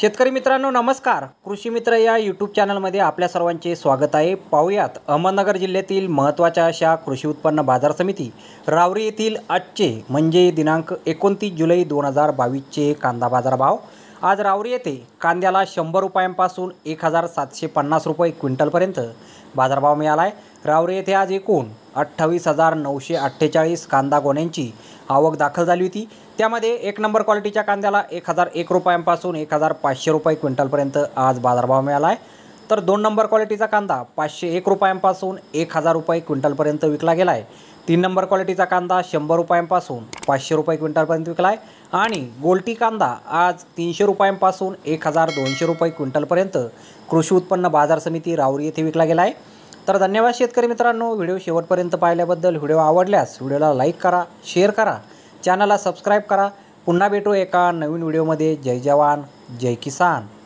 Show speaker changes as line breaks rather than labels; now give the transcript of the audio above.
शेतकरी मित्रांनो नमस्कार कृषी मित्र या यूट्यूब चॅनलमध्ये आपल्या सर्वांचे स्वागत आहे पाहुयात अहमदनगर जिल्ह्यातील महत्त्वाच्या अशा कृषी उत्पन्न बाजार समिती रावरी येथील आजचे म्हणजे दिनांक एकोणतीस जुलै दोन हजार बावीसचे कांदा बाजार भाव आज रावरी येथे कांद्याला शंभर रुपयांपासून एक हजार सातशे पन्नास रुपये क्विंटलपर्यंत बाजारभाव मिळाला आहे रावरे येथे आज एकूण अठ्ठावीस हजार नऊशे अठ्ठेचाळीस कांदा गोण्यांची आवक दाखल झाली होती त्यामध्ये एक नंबर क्वालिटीच्या कांद्याला एक हजार एक रुपयांपासून एक हजार पाचशे रुपये क्विंटलपर्यंत आज बाजारभाव मिळाला आहे तर दोन नंबर क्वालिटीचा कांदा पाचशे एक रुपयांपासून एक हजार रुपये क्विंटलपर्यंत विकला गेला आहे तीन नंबर क्वालिटीचा कांदा शंभर रुपयांपासून पाचशे रुपये क्विंटलपर्यंत विकला आहे आणि गोल्टी कांदा आज तीनशे रुपयांपासून एक हजार दोनशे रुपये क्विंटलपर्यंत कृषी उत्पन्न बाजार समिती रावरी येथे विकला गेला आहे तर धन्यवाद शेतकरी मित्रांनो व्हिडिओ शेवटपर्यंत पाहिल्याबद्दल व्हिडिओ आवडल्यास व्हिडिओला लाईक करा शेअर करा चॅनलला सबस्क्राईब करा पुन्हा भेटू एका नवीन व्हिडिओमध्ये जय जवान जय किसान